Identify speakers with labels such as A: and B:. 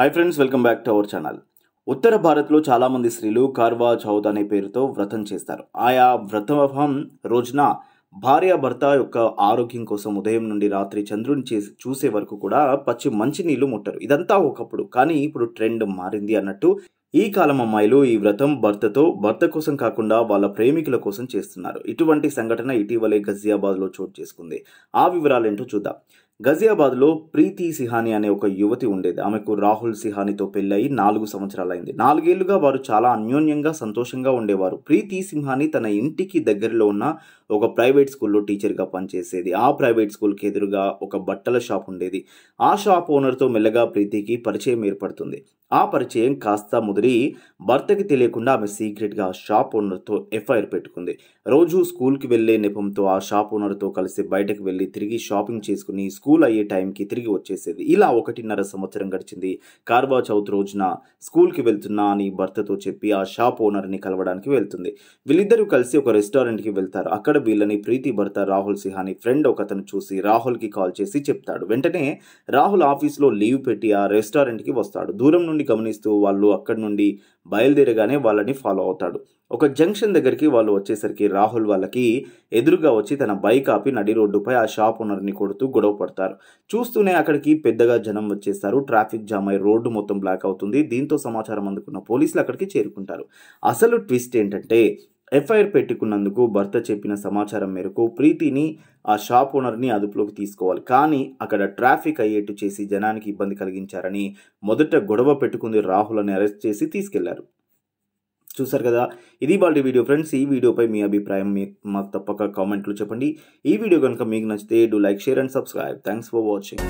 A: hi friends welcome back to our channel ఉత్తర భారత్లో చాలామంది స్త్రీలు కార్వా చౌత్ అనే పేరుతో వ్రతం చేస్తారు ఆయా వ్రతం రోజున భార్యాభర్త యొక్క ఆరోగ్యం కోసం ఉదయం నుండి రాత్రి చంద్రుని చేసి చూసే వరకు కూడా పచ్చి మంచినీళ్ళు ముట్టరు ఇదంతా ఒకప్పుడు కానీ ఇప్పుడు ట్రెండ్ మారింది అన్నట్టు ఈ కాలం అమ్మాయిలు ఈ వ్రతం భర్తతో భర్త కోసం కాకుండా వాళ్ళ ప్రేమికుల కోసం చేస్తున్నారు ఇటువంటి సంఘటన ఇటీవలే గజియాబాద్లో చోటు చేసుకుంది ఆ వివరాలేంటో చూద్దాం గజియాబాద్లో ప్రీతి సిహాని అనే ఒక యువతి ఉండేది ఆమెకు రాహుల్ సిహానితో పెళ్ళయి నాలుగు సంవత్సరాలైంది నాలుగేళ్లుగా వారు చాలా అన్యోన్యంగా సంతోషంగా ఉండేవారు ప్రీతి సింహాని తన ఇంటికి దగ్గరలో ఉన్న ఒక ప్రైవేట్ స్కూల్లో టీచర్గా పనిచేసేది ఆ ప్రైవేట్ స్కూల్కి ఎదురుగా ఒక బట్టల షాప్ ఉండేది ఆ షాప్ ఓనర్తో మెల్లగా ప్రీతికి పరిచయం ఏర్పడుతుంది ఆ పరిచయం కాస్త ముదిరి భర్తకి తెలియకుండా ఆమె సీక్రెట్గా ఆ షాప్ ఓనర్తో ఎఫ్ఐఆర్ పెట్టుకుంది రోజు స్కూల్కి వెళ్ళే నెపంతో ఆ షాప్ ఓనర్తో కలిసి బయటకు వెళ్ళి తిరిగి షాపింగ్ చేసుకుని స్కూల్ స్కూల్ అయ్యే టైంకి తిరిగి వచ్చేసేది ఇలా ఒకటిన్నర సంవత్సరం గడిచింది కార్వా చౌత్ రోజున స్కూల్కి వెళ్తున్నా అని భర్తతో చెప్పి ఆ షాప్ ఓనర్ని కలవడానికి వెళ్తుంది వీళ్ళిద్దరూ కలిసి ఒక రెస్టారెంట్కి వెళ్తారు అక్కడ వీళ్ళని ప్రీతి భర్త రాహుల్ సిహాని ఫ్రెండ్ ఒకతను చూసి రాహుల్కి కాల్ చేసి చెప్తాడు వెంటనే రాహుల్ ఆఫీస్లో లీవ్ పెట్టి ఆ రెస్టారెంట్కి వస్తాడు దూరం నుండి గమనిస్తూ వాళ్ళు అక్కడి నుండి బయలుదేరగానే వాళ్ళని ఫాలో అవుతాడు ఒక జంక్షన్ దగ్గరికి వాళ్ళు వచ్చేసరికి రాహుల్ వాళ్ళకి ఎదురుగా వచ్చి తన బైక్ ఆపి నడి రోడ్డుపై ఆ షాప్ ఓనర్ని కొడుతూ గొడవ పడతారు చూస్తూనే అక్కడికి పెద్దగా జనం వచ్చేస్తారు ట్రాఫిక్ జామ్ అయి రోడ్డు మొత్తం బ్లాక్ అవుతుంది దీంతో సమాచారం అందుకున్న పోలీసులు అక్కడికి చేరుకుంటారు అసలు ట్విస్ట్ ఏంటంటే ఎఫ్ఐఆర్ పెట్టుకున్నందుకు భర్త చెప్పిన సమాచారం మేరకు ప్రీతిని ఆ షాప్ ఓనర్ని అదుపులోకి తీసుకోవాలి కానీ అక్కడ ట్రాఫిక్ అయ్యేట్టు చేసి జనానికి ఇబ్బంది కలిగించారని మొదట గొడవ పెట్టుకుంది రాహుల్ అని అరెస్ట్ చేసి తీసుకెళ్లారు చూసారు కదా ఇది వాళ్ళ వీడియో ఫ్రెండ్స్ ఈ వీడియోపై మీ అభిప్రాయం మాకు తప్పక కామెంట్లో చెప్పండి ఈ వీడియో కనుక మీకు నచ్చితే do like share and subscribe thanks for watching